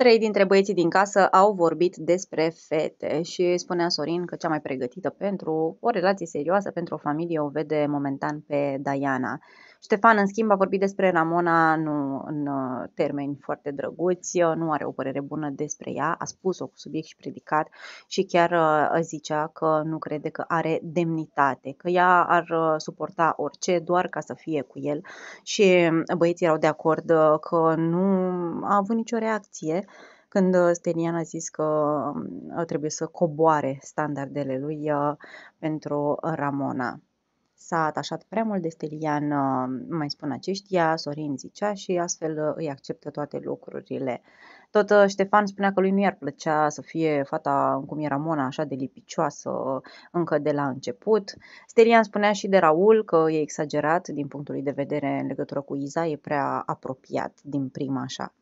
Trei dintre băieții din casă au vorbit despre fete și spunea Sorin că cea mai pregătită pentru o relație serioasă, pentru o familie, o vede momentan pe Diana. Ștefan, în schimb, a vorbit despre Ramona nu, în uh, termeni foarte drăguți, uh, nu are o părere bună despre ea, a spus-o cu subiect și predicat și chiar uh, zicea că nu crede că are demnitate, că ea ar suporta orice doar ca să fie cu el și um, băieții erau de acord că nu a avut nicio reacție când uh, Stelian a zis că um, uh, trebuie să coboare standardele lui uh, pentru Ramona. S-a atașat prea mult de Stelian, mai spun aceștia, Sorin zicea și astfel îi acceptă toate lucrurile. Tot Ștefan spunea că lui nu i-ar plăcea să fie fata cum e Ramona, așa de lipicioasă încă de la început. Stelian spunea și de Raul că e exagerat din punctul lui de vedere în legătură cu Iza, e prea apropiat din prima așa.